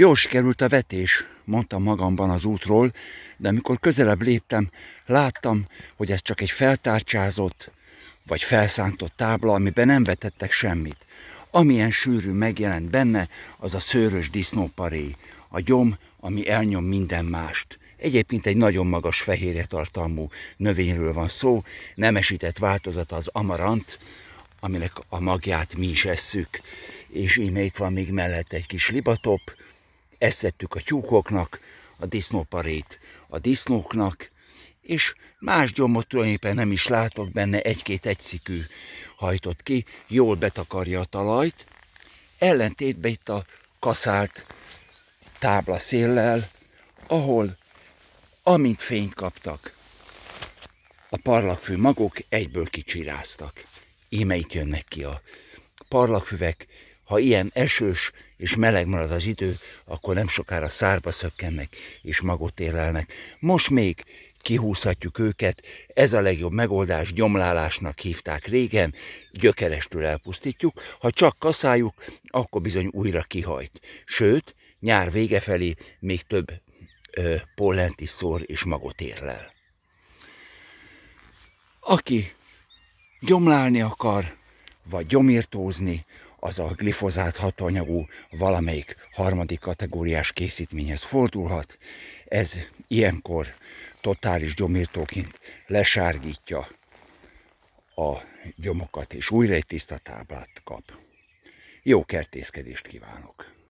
Jól sikerült a vetés, mondtam magamban az útról, de amikor közelebb léptem, láttam, hogy ez csak egy feltárcsázott, vagy felszántott tábla, amiben nem vetettek semmit. Amilyen sűrű megjelent benne, az a szőrös disznóparé, a gyom, ami elnyom minden mást. Egyébként egy nagyon magas fehérje tartalmú növényről van szó, nemesített változata az amarant, aminek a magját mi is esszük, és íme itt van még mellett egy kis libatop, ezt tettük a tyúkoknak, a disznóparét a disznóknak, és más gyomot tulajdonképpen nem is látok benne, egy-két egyszikű hajtott ki, jól betakarja a talajt. Ellentétben itt a kaszált tábla széllel, ahol amint fényt kaptak, a parlagfű magok egyből kicsiráztak. Íme itt jönnek ki a parlagfüvek, ha ilyen esős és meleg marad az idő, akkor nem sokára szárba szökkennek és magot érlelnek. Most még kihúzhatjuk őket, ez a legjobb megoldás, gyomlálásnak hívták régen, gyökerestől elpusztítjuk, ha csak kaszáljuk, akkor bizony újra kihajt. Sőt, nyár vége felé még több ö, pollenti szór és magot érlel. Aki gyomlálni akar, vagy gyomirtózni, az a glifozát hatóanyagú valamelyik harmadik kategóriás készítményhez fordulhat. Ez ilyenkor totális gyomírtóként lesárgítja a gyomokat, és újra egy tiszta táblát kap. Jó kertészkedést kívánok!